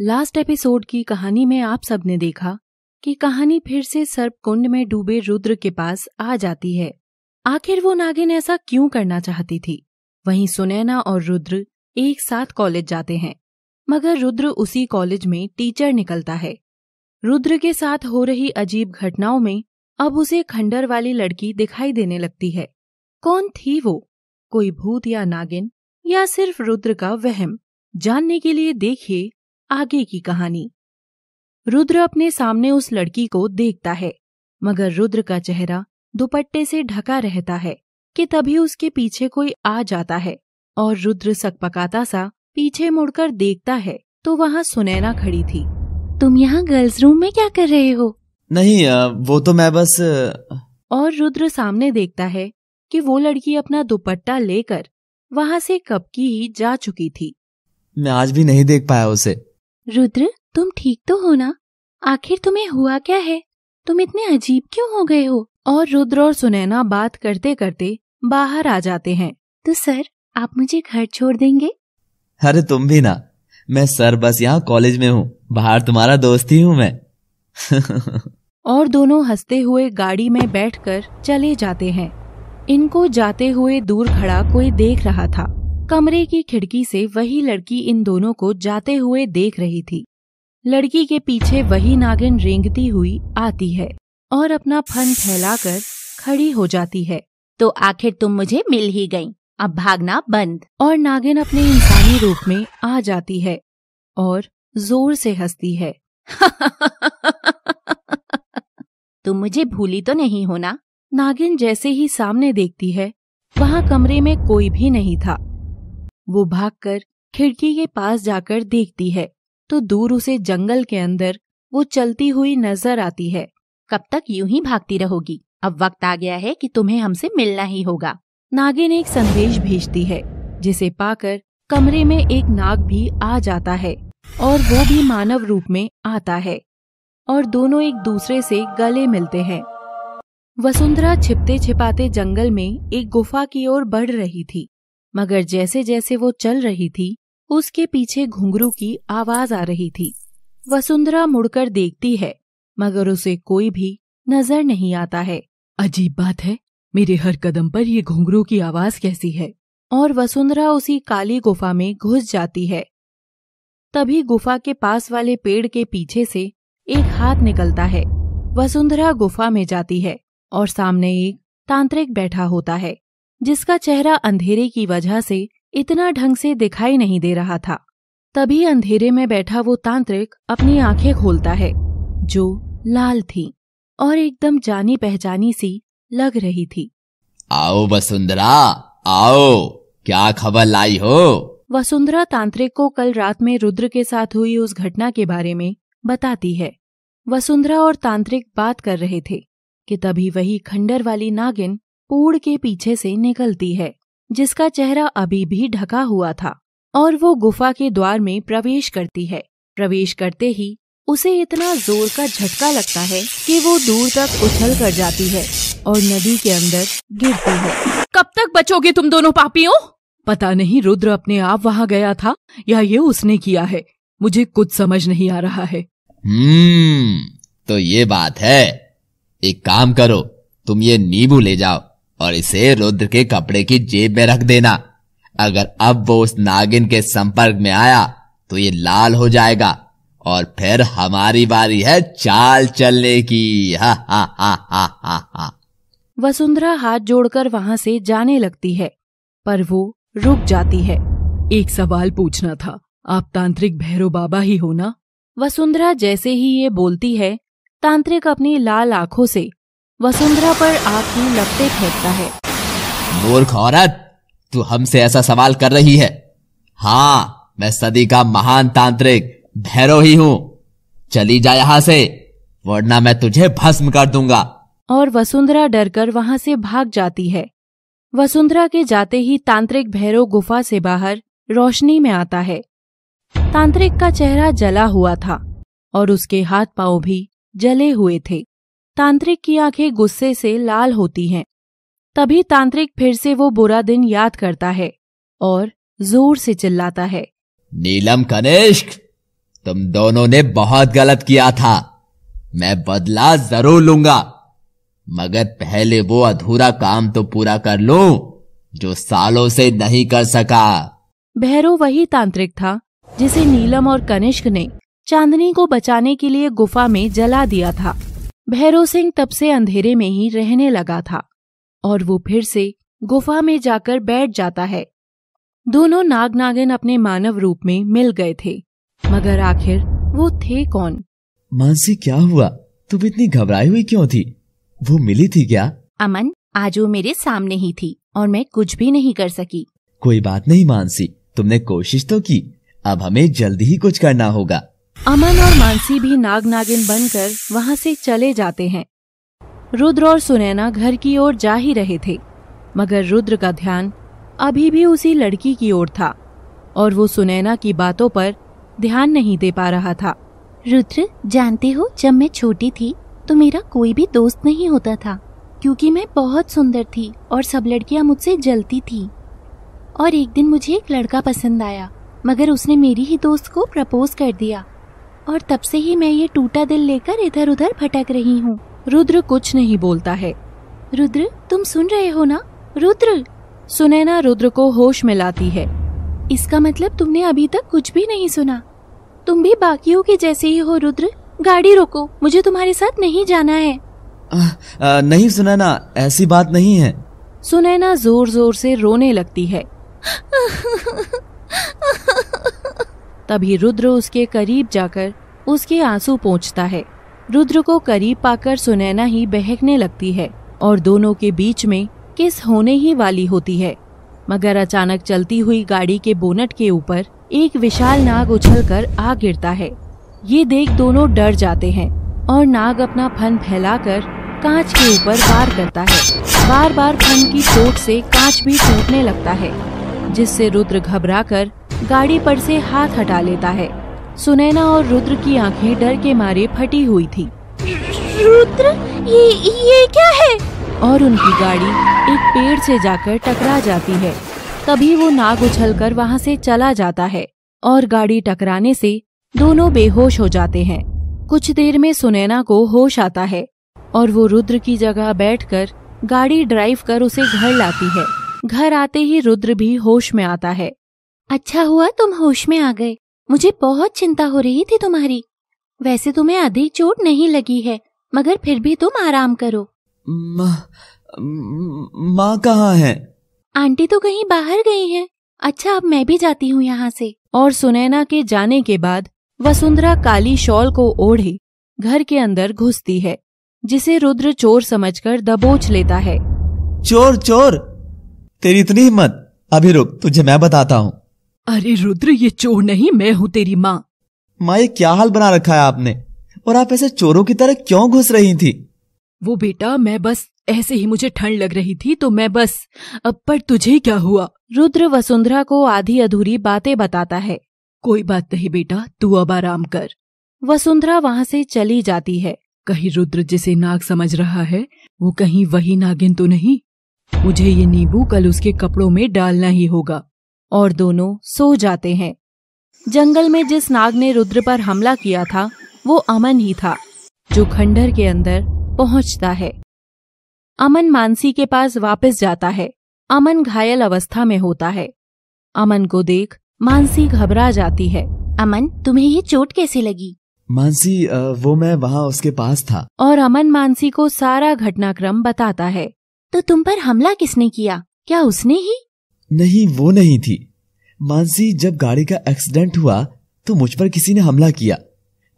Last episode की कहानी में आप सबने देखा कि कहानी फिर से सर्प कुंड में डूबे रुद्र के पास आ जाती है आखिर वो नागिन ऐसा क्यों करना चाहती थी वहीं सुनैना और रुद्र एक साथ कॉलेज जाते हैं मगर रुद्र उसी कॉलेज में टीचर निकलता है रुद्र के साथ हो रही अजीब घटनाओं में अब उसे खंडर वाली लड़की दिखाई देने लगती है कौन थी वो कोई भूत या नागिन या सिर्फ रुद्र का वहम जानने के लिए देखिए आगे की कहानी रुद्र अपने सामने उस लड़की को देखता है मगर रुद्र का चेहरा दुपट्टे से ढका रहता है कि तभी उसके पीछे कोई आ जाता है और रुद्र सकपकाता सा पीछे मुड़कर देखता है तो वहाँ सुनैना खड़ी थी तुम यहाँ गर्ल्स रूम में क्या कर रहे हो नहीं वो तो मैं बस और रुद्र सामने देखता है कि वो लड़की अपना दुपट्टा लेकर वहाँ से कब की ही जा चुकी थी मैं आज भी नहीं देख पाया उसे रुद्र तुम ठीक तो हो ना आखिर तुम्हें हुआ क्या है तुम इतने अजीब क्यों हो गए हो और रुद्र और सुनैना बात करते करते बाहर आ जाते हैं तो सर आप मुझे घर छोड़ देंगे अरे तुम भी ना मैं सर बस यहाँ कॉलेज में हूँ बाहर तुम्हारा दोस्त ही हूँ मैं और दोनों हंसते हुए गाड़ी में बैठकर चले जाते हैं इनको जाते हुए दूर खड़ा कोई देख रहा था कमरे की खिड़की से वही लड़की इन दोनों को जाते हुए देख रही थी लड़की के पीछे वही नागिन रेंगती हुई आती है और अपना फन फैलाकर खड़ी हो जाती है तो आखिर तुम मुझे मिल ही गई अब भागना बंद और नागिन अपने इंसानी रूप में आ जाती है और जोर से हंसती है तुम मुझे भूली तो नहीं होना नागिन जैसे ही सामने देखती है वहाँ कमरे में कोई भी नहीं था वो भागकर खिड़की के पास जाकर देखती है तो दूर उसे जंगल के अंदर वो चलती हुई नजर आती है कब तक यूं ही भागती रहोगी अब वक्त आ गया है कि तुम्हें हमसे मिलना ही होगा नागिन एक संदेश भेजती है जिसे पाकर कमरे में एक नाग भी आ जाता है और वो भी मानव रूप में आता है और दोनों एक दूसरे से गले मिलते हैं वसुंधरा छिपते छिपाते जंगल में एक गुफा की ओर बढ़ रही थी मगर जैसे जैसे वो चल रही थी उसके पीछे घुंघरू की आवाज आ रही थी वसुंधरा मुड़कर देखती है मगर उसे कोई भी नजर नहीं आता है अजीब बात है मेरे हर कदम पर ये घुंघरू की आवाज कैसी है और वसुंधरा उसी काली गुफा में घुस जाती है तभी गुफा के पास वाले पेड़ के पीछे से एक हाथ निकलता है वसुंधरा गुफा में जाती है और सामने एक तांत्रिक बैठा होता है जिसका चेहरा अंधेरे की वजह से इतना ढंग से दिखाई नहीं दे रहा था तभी अंधेरे में बैठा वो तांत्रिक अपनी आंखें खोलता है जो लाल थी और एकदम जानी पहचानी सी लग रही थी आओ वसुंधरा आओ क्या खबर लाई हो वसुंधरा तांत्रिक को कल रात में रुद्र के साथ हुई उस घटना के बारे में बताती है वसुंधरा और तांत्रिक बात कर रहे थे कि तभी वही खंडर वाली नागिन पूड़ के पीछे से निकलती है जिसका चेहरा अभी भी ढका हुआ था और वो गुफा के द्वार में प्रवेश करती है प्रवेश करते ही उसे इतना जोर का झटका लगता है कि वो दूर तक उछल कर जाती है और नदी के अंदर गिरती है कब तक बचोगे तुम दोनों पापियों पता नहीं रुद्र अपने आप वहाँ गया था या ये उसने किया है मुझे कुछ समझ नहीं आ रहा है हम्म तो ये बात है एक काम करो तुम ये नींबू ले जाओ और इसे रुद्र के कपड़े की जेब में रख देना अगर अब वो उस नागिन के संपर्क में आया तो ये लाल हो जाएगा और फिर हमारी बारी है चाल चलने की हा हा हा हा हा वसुंधरा हाथ जोड़कर वहां से जाने लगती है पर वो रुक जाती है एक सवाल पूछना था आप तांत्रिक भैरव बाबा ही हो ना वसुंधरा जैसे ही ये बोलती है तांत्रिक अपनी लाल आंखों से वसुंधरा पर आग लपटे फेंकता है मूर्ख औरत तू हमसे ऐसा सवाल कर रही है हाँ मैं सदी का महान तांत्रिक भैरव ही हूँ चली जा यहाँ से वरना मैं तुझे भस्म कर दूंगा और वसुंधरा डरकर वहाँ से भाग जाती है वसुंधरा के जाते ही तांत्रिक भैरव गुफा से बाहर रोशनी में आता है तांत्रिक का चेहरा जला हुआ था और उसके हाथ पांव भी जले हुए थे तांत्रिक की आंखें गुस्से से लाल होती हैं तभी तांत्रिक फिर से वो बुरा दिन याद करता है और जोर से चिल्लाता है नीलम कनिष्क तुम दोनों ने बहुत गलत किया था मैं बदला जरूर लूंगा मगर पहले वो अधूरा काम तो पूरा कर लो जो सालों से नहीं कर सका भैरव वही तांत्रिक था जिसे नीलम और कनिष्क ने चांदनी को बचाने के लिए गुफा में जला दिया था भैरव सिंह तब से अंधेरे में ही रहने लगा था और वो फिर से गुफा में जाकर बैठ जाता है दोनों नाग नागिन अपने मानव रूप में मिल गए थे मगर आखिर वो थे कौन मानसी क्या हुआ तुम इतनी घबराई हुई क्यों थी वो मिली थी क्या अमन आज वो मेरे सामने ही थी और मैं कुछ भी नहीं कर सकी कोई बात नहीं मानसी तुमने कोशिश तो की अब हमें जल्दी ही कुछ करना होगा अमन और मानसी भी नाग नागिन बनकर वहाँ से चले जाते हैं रुद्र और सुनैना घर की ओर जा ही रहे थे मगर रुद्र का ध्यान अभी भी उसी लड़की की ओर था और वो सुनैना की बातों पर ध्यान नहीं दे पा रहा था रुद्र जानते हो जब मैं छोटी थी तो मेरा कोई भी दोस्त नहीं होता था क्योंकि मैं बहुत सुंदर थी और सब लड़कियां मुझसे जलती थी और एक दिन मुझे एक लड़का पसंद आया मगर उसने मेरी ही दोस्त को प्रपोज कर दिया और तब से ही मैं ये टूटा दिल लेकर इधर उधर भटक रही हूँ रुद्र कुछ नहीं बोलता है रुद्र तुम सुन रहे हो ना रुद्र सुनैना रुद्र को होश में लाती है इसका मतलब तुमने अभी तक कुछ भी नहीं सुना तुम भी बाकियों के जैसे ही हो रुद्र गाड़ी रोको मुझे तुम्हारे साथ नहीं जाना है आ, आ, नहीं सुनैना ऐसी बात नहीं है सुनैना जोर जोर से रोने लगती है तभी रुद्र उसके करीब जाकर उसके आंसू पहुँचता है रुद्र को करीब पाकर सुनैना ही बहकने लगती है और दोनों के बीच में किस होने ही वाली होती है मगर अचानक चलती हुई गाड़ी के बोनट के ऊपर एक विशाल नाग उछलकर आ गिरता है ये देख दोनों डर जाते हैं और नाग अपना फन फैलाकर कांच के ऊपर वार करता है बार बार फन की चोट से कांच भी टूटने लगता है जिससे रुद्र घबराकर गाड़ी पर से हाथ हटा लेता है सुनैना और रुद्र की आंखें डर के मारे फटी हुई थी रुद्र ये ये क्या है और उनकी गाड़ी एक पेड़ से जाकर टकरा जाती है तभी वो नाग उछल कर वहाँ से चला जाता है और गाड़ी टकराने से दोनों बेहोश हो जाते हैं कुछ देर में सुनैना को होश आता है और वो रुद्र की जगह बैठकर गाड़ी ड्राइव कर उसे घर लाती है घर आते ही रुद्र भी होश में आता है अच्छा हुआ तुम होश में आ गए मुझे बहुत चिंता हो रही थी तुम्हारी वैसे तुम्हें अधिक चोट नहीं लगी है मगर फिर भी तुम आराम करो माँ मा कहाँ है आंटी तो कहीं बाहर गई हैं। अच्छा अब मैं भी जाती हूँ यहाँ से और सुनैना के जाने के बाद वसुंधरा काली शॉल को ओढ़े घर के अंदर घुसती है जिसे रुद्र चोर समझकर दबोच लेता है चोर चोर तेरी इतनी हिम्मत अभी रुक तुझे मैं बताता हूँ अरे रुद्र ये चोर नहीं मैं हूँ तेरी माँ माँ ये क्या हाल बना रखा है आपने और आप ऐसे चोरों की तरह क्यों घुस रही थी वो बेटा मैं बस ऐसे ही मुझे ठंड लग रही थी तो मैं बस अब पर तुझे क्या हुआ रुद्र वसुंधरा को आधी अधूरी बातें बताता है कोई बात नहीं बेटा तू अब आराम कर वसुंधरा वहाँ से चली जाती है कहीं रुद्र जिसे नाग समझ रहा है वो कहीं वही नागिन तो नहीं मुझे ये नींबू कल उसके कपड़ों में डालना ही होगा और दोनों सो जाते हैं जंगल में जिस नाग ने रुद्र पर हमला किया था वो अमन ही था जो खंडर के अंदर पहुंचता है अमन मानसी के पास वापस जाता है अमन घायल अवस्था में होता है अमन को देख मानसी घबरा जाती है अमन तुम्हें ये चोट कैसे लगी मानसी वो मैं वहाँ उसके पास था और अमन मानसी को सारा घटनाक्रम बताता है तो तुम पर हमला किसने किया क्या उसने ही नहीं वो नहीं थी मानसी जब गाड़ी का एक्सीडेंट हुआ तो मुझ पर किसी ने हमला किया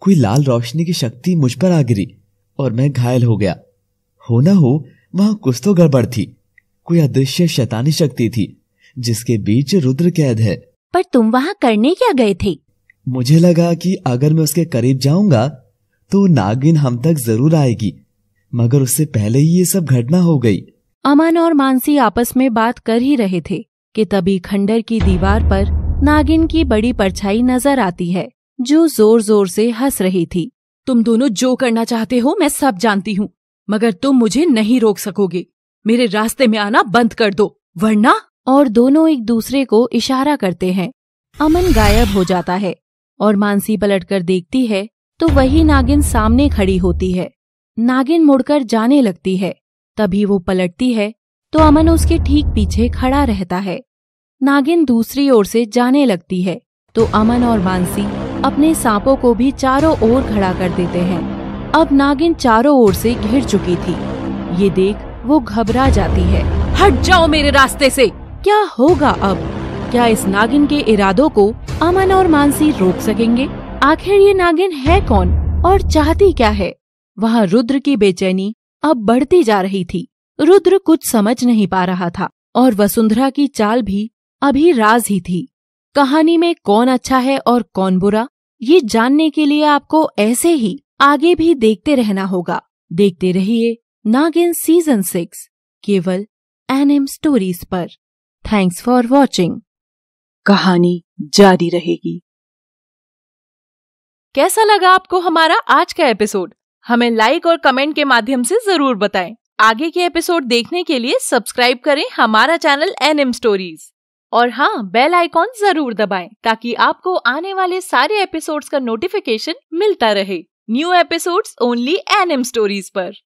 कोई लाल रोशनी की शक्ति मुझ पर आ गिरी और मैं घायल हो गया हो ना हो वहां कुछ तो गड़बड़ थी कोई अदृश्य शैतानी शक्ति थी जिसके बीच रुद्र कैद है पर तुम वहाँ करने क्या गए थे मुझे लगा कि अगर मैं उसके करीब जाऊंगा तो नागिन हम तक जरूर आएगी मगर उससे पहले ही ये सब घटना हो गई अमन और मानसी आपस में बात कर ही रहे थे कि तभी खंडर की दीवार पर नागिन की बड़ी परछाई नजर आती है जो जोर जोर से हंस रही थी तुम दोनों जो करना चाहते हो मैं सब जानती हूँ मगर तुम मुझे नहीं रोक सकोगे मेरे रास्ते में आना बंद कर दो वरना और दोनों एक दूसरे को इशारा करते हैं अमन गायब हो जाता है और मानसी पलटकर देखती है तो वही नागिन सामने खड़ी होती है नागिन मुड़कर जाने लगती है तभी वो पलटती है तो अमन उसके ठीक पीछे खड़ा रहता है नागिन दूसरी ओर से जाने लगती है तो अमन और मानसी अपने सांपों को भी चारों ओर खड़ा कर देते हैं अब नागिन चारों ओर से घिर चुकी थी ये देख वो घबरा जाती है हट जाओ मेरे रास्ते से क्या होगा अब क्या इस नागिन के इरादों को अमन और मानसी रोक सकेंगे आखिर ये नागिन है कौन और चाहती क्या है वहाँ रुद्र की बेचैनी अब बढ़ती जा रही थी रुद्र कुछ समझ नहीं पा रहा था और वसुंधरा की चाल भी अभी राज ही थी कहानी में कौन अच्छा है और कौन बुरा ये जानने के लिए आपको ऐसे ही आगे भी देखते रहना होगा देखते रहिए नागिन सीजन सिक्स केवल एम स्टोरीज पर थैंक्स फॉर वॉचिंग कहानी जारी रहेगी कैसा लगा आपको हमारा आज का एपिसोड हमें लाइक और कमेंट के माध्यम से जरूर बताएं आगे के एपिसोड देखने के लिए सब्सक्राइब करें हमारा चैनल एन एम स्टोरीज और हाँ बेल आइकॉन जरूर दबाएं ताकि आपको आने वाले सारे एपिसोड्स का नोटिफिकेशन मिलता रहे new episodes only N M stories पर